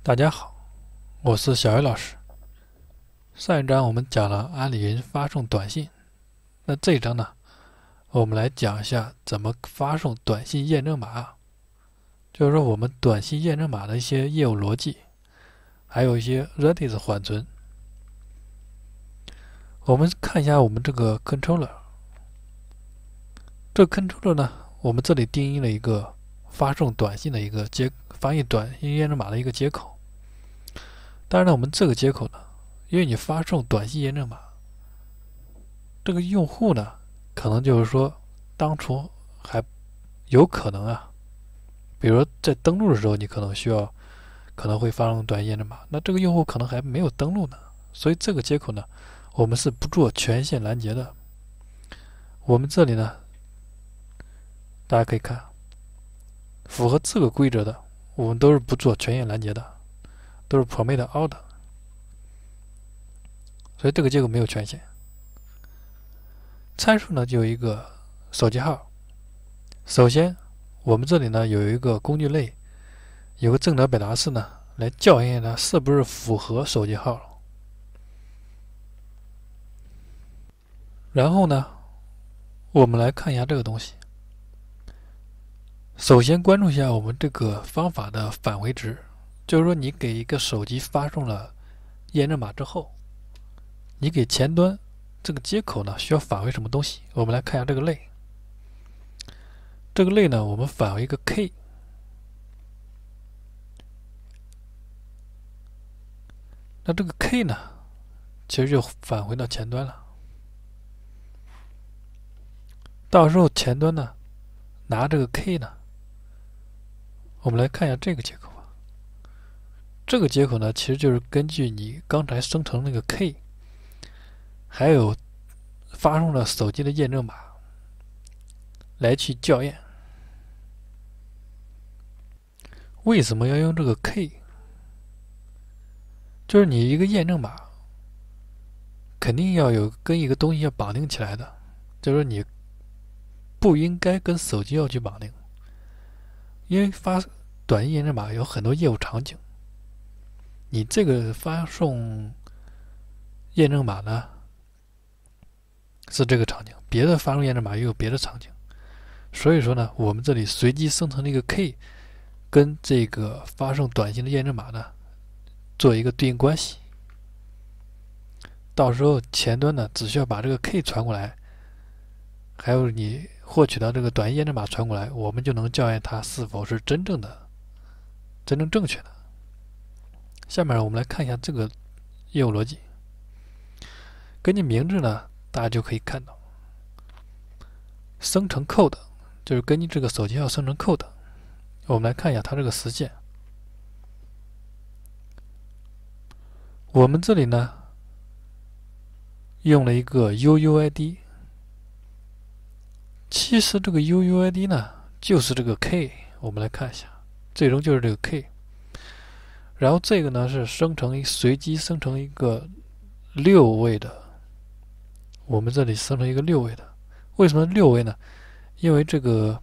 大家好，我是小鱼老师。上一章我们讲了阿里云发送短信，那这一章呢，我们来讲一下怎么发送短信验证码，就是说我们短信验证码的一些业务逻辑，还有一些 Redis 缓存。我们看一下我们这个 Controller，这 Controller 呢，我们这里定义了一个。发送短信的一个接发译短信验证码的一个接口。当然了，我们这个接口呢，因为你发送短信验证码，这个用户呢，可能就是说当初还有可能啊，比如在登录的时候，你可能需要可能会发送短信验证码，那这个用户可能还没有登录呢，所以这个接口呢，我们是不做权限拦截的。我们这里呢，大家可以看。符合这个规则的，我们都是不做权限拦截的，都是 permit out，所以这个接口没有权限。参数呢就一个手机号。首先，我们这里呢有一个工具类，有个正则表达式呢来校验它是不是符合手机号。然后呢，我们来看一下这个东西。首先关注一下我们这个方法的返回值，就是说你给一个手机发送了验证码之后，你给前端这个接口呢需要返回什么东西？我们来看一下这个类，这个类呢我们返回一个 K，那这个 K 呢，其实就返回到前端了，到时候前端呢拿这个 K 呢。我们来看一下这个接口吧。这个接口呢，其实就是根据你刚才生成那个 K，还有发送了手机的验证码，来去校验。为什么要用这个 K？就是你一个验证码，肯定要有跟一个东西要绑定起来的，就是说你不应该跟手机要去绑定。因为发短信验证码有很多业务场景，你这个发送验证码呢是这个场景，别的发送验证码又有别的场景，所以说呢，我们这里随机生成一个 K，跟这个发送短信的验证码呢做一个对应关系，到时候前端呢只需要把这个 K 传过来，还有你。获取到这个短信验证码传过来，我们就能校验它是否是真正的、真正正确的。下面我们来看一下这个业务逻辑。根据名字呢，大家就可以看到生成 code，就是根据这个手机号生成 code。我们来看一下它这个实现。我们这里呢用了一个 UUID。其实这个 UUID 呢，就是这个 k，我们来看一下，最终就是这个 k。然后这个呢是生成一随机生成一个六位的，我们这里生成一个六位的。为什么六位呢？因为这个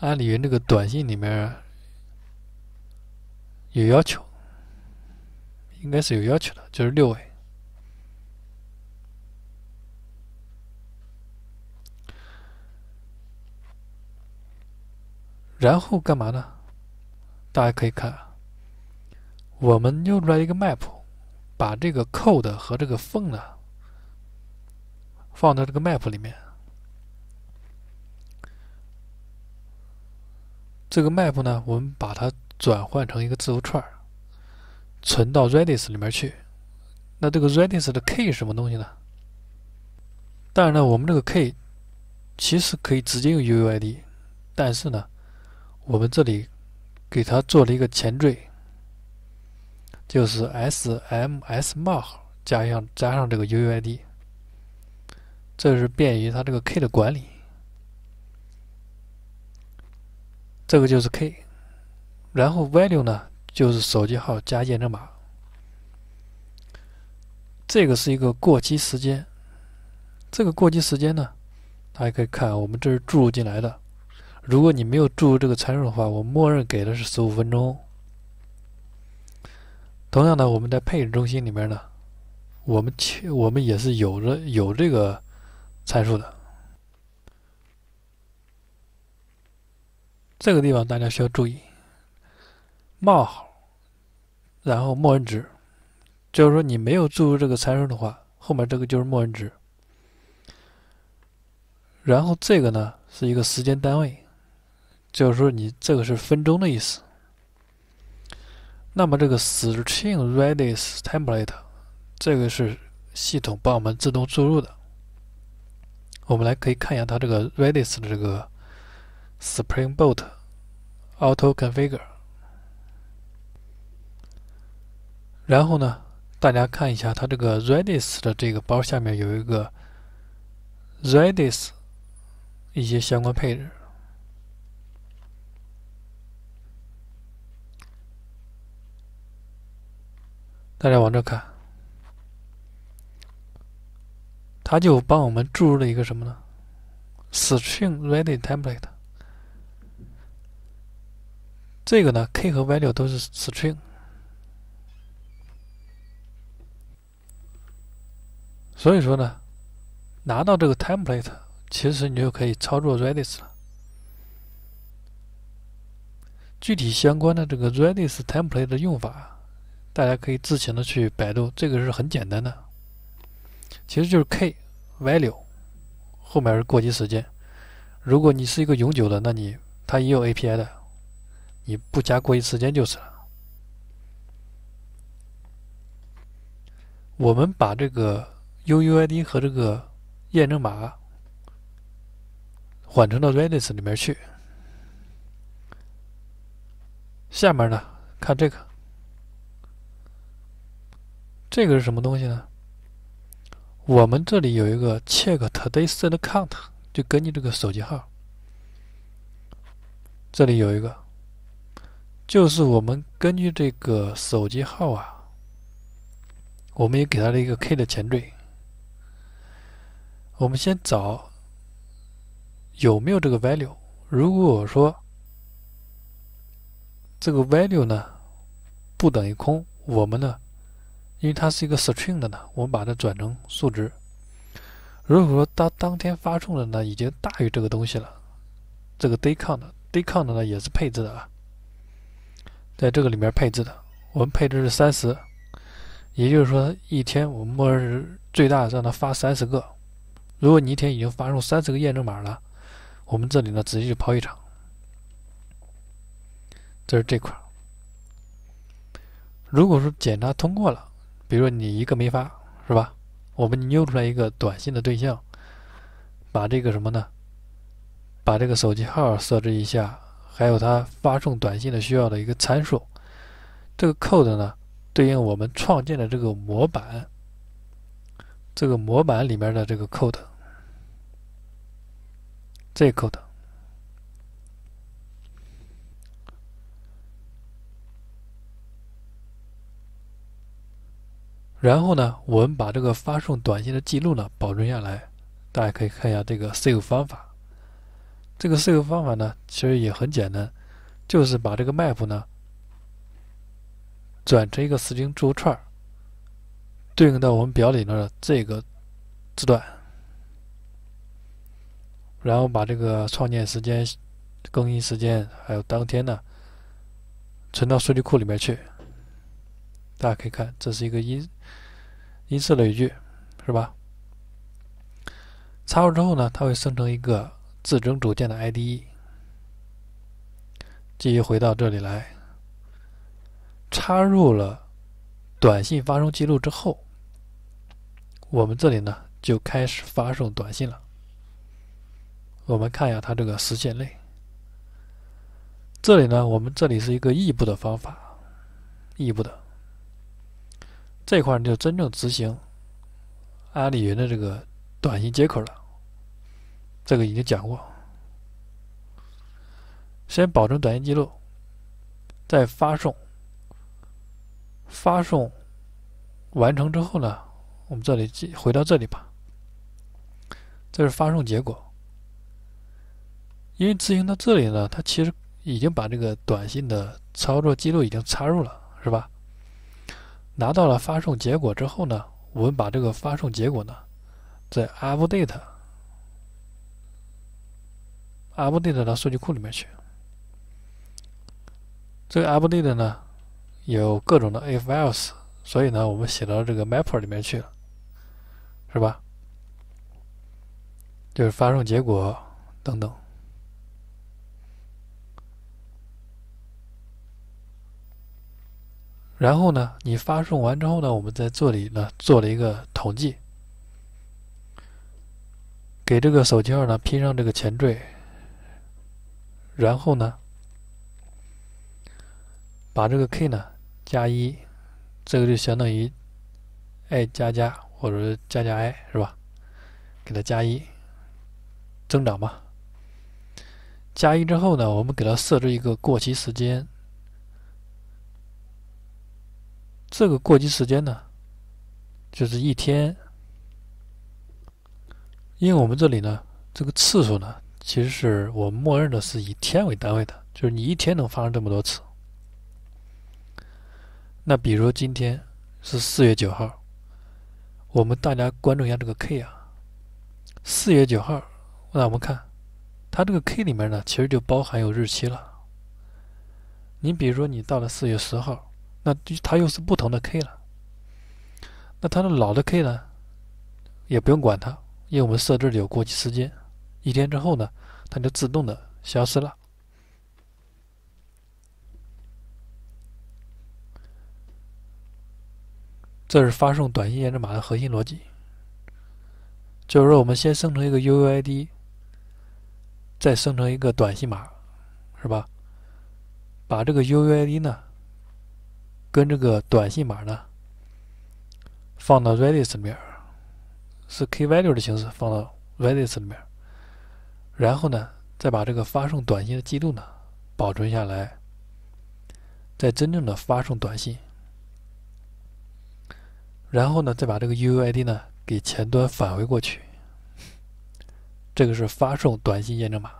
阿里云这个短信里面有要求，应该是有要求的，就是六位。然后干嘛呢？大家可以看，我们用出来一个 map，把这个 code 和这个 phone 呢，放到这个 map 里面。这个 map 呢，我们把它转换成一个字符串，存到 redis 里面去。那这个 redis 的 key 什么东西呢？当然呢，我们这个 key 其实可以直接用 uuid，但是呢。我们这里给它做了一个前缀，就是 S M S 冒号加上加上这个 U I D，这是便于它这个 K 的管理。这个就是 K，然后 Value 呢就是手机号加验证码。这个是一个过期时间，这个过期时间呢，大家可以看我们这是注入进来的。如果你没有注入这个参数的话，我默认给的是十五分钟。同样的，我们在配置中心里面呢，我们去我们也是有着有这个参数的。这个地方大家需要注意：冒号，然后默认值，就是说你没有注入这个参数的话，后面这个就是默认值。然后这个呢是一个时间单位。就是说，你这个是分钟的意思。那么，这个 s t r i n g r e d i s t e m p l a t e 这个是系统帮我们自动注入的。我们来可以看一下它这个 redis 的这个 spring boot auto configure。然后呢，大家看一下它这个 redis 的这个包下面有一个 redis 一些相关配置。大家往这看，它就帮我们注入了一个什么呢？String ready template。这个呢，key 和 value 都是 string。所以说呢，拿到这个 template，其实你就可以操作 redis 了。具体相关的这个 redis template 的用法。大家可以自行的去百度，这个是很简单的，其实就是 k y value 后面是过期时间。如果你是一个永久的，那你它也有 API 的，你不加过期时间就是了。我们把这个 UUID 和这个验证码缓存到 Redis 里面去。下面呢，看这个。这个是什么东西呢？我们这里有一个 check today send count，就根据这个手机号，这里有一个，就是我们根据这个手机号啊，我们也给它了一个 k 的前缀，我们先找有没有这个 value，如果我说这个 value 呢不等于空，我们呢。因为它是一个 string 的呢，我们把它转成数值。如果说当当天发送的呢已经大于这个东西了，这个 decount，decount 呢也是配置的啊，在这个里面配置的，我们配置是三十，也就是说一天我们默认最大让它发三十个。如果你一天已经发送三十个验证码了，我们这里呢直接就抛一场。这是这块儿。如果说检查通过了，比如说你一个没发是吧？我们 new 出来一个短信的对象，把这个什么呢？把这个手机号设置一下，还有它发送短信的需要的一个参数。这个 code 呢，对应我们创建的这个模板，这个模板里面的这个 code，这 code。然后呢，我们把这个发送短信的记录呢保存下来。大家可以看一下这个 save 方法。这个 save 方法呢，其实也很简单，就是把这个 map 呢转成一个字符串，对应到我们表里面的这个字段，然后把这个创建时间、更新时间还有当天呢存到数据库里面去。大家可以看，这是一个音音色的语句，是吧？插入之后呢，它会生成一个自增组件的 ID。继续回到这里来，插入了短信发送记录之后，我们这里呢就开始发送短信了。我们看一下它这个实现类，这里呢，我们这里是一个异步的方法，异步的。这块儿你就真正执行阿里云的这个短信接口了，这个已经讲过。先保存短信记录，再发送。发送完成之后呢，我们这里回到这里吧。这是发送结果，因为执行到这里呢，它其实已经把这个短信的操作记录已经插入了，是吧？拿到了发送结果之后呢，我们把这个发送结果呢，在 update update 到数据库里面去。这个 update 呢，有各种的 if else，所以呢，我们写到这个 mapper 里面去了，是吧？就是发送结果等等。然后呢，你发送完之后呢，我们在这里呢做了一个统计，给这个手机号呢拼上这个前缀，然后呢，把这个 k 呢加一，这个就相当于 i 加加或者加加 i 是吧？给它加一，增长吧。加一之后呢，我们给它设置一个过期时间。这个过期时间呢，就是一天，因为我们这里呢，这个次数呢，其实是我默认的是以天为单位的，就是你一天能发生这么多次。那比如今天是四月九号，我们大家关注一下这个 K 啊，四月九号，那我们看，它这个 K 里面呢，其实就包含有日期了。你比如说你到了四月十号。那它又是不同的 K 了，那它的老的 K 呢，也不用管它，因为我们设置的有过期时间，一天之后呢，它就自动的消失了。这是发送短信验证码的核心逻辑，就是说我们先生成一个 UUID，再生成一个短信码，是吧？把这个 UUID 呢。跟这个短信码呢，放到 Redis 里面，是 Key Value 的形式放到 Redis 里面，然后呢，再把这个发送短信的记录呢保存下来，再真正的发送短信，然后呢，再把这个 UUID 呢给前端返回过去，这个是发送短信验证码。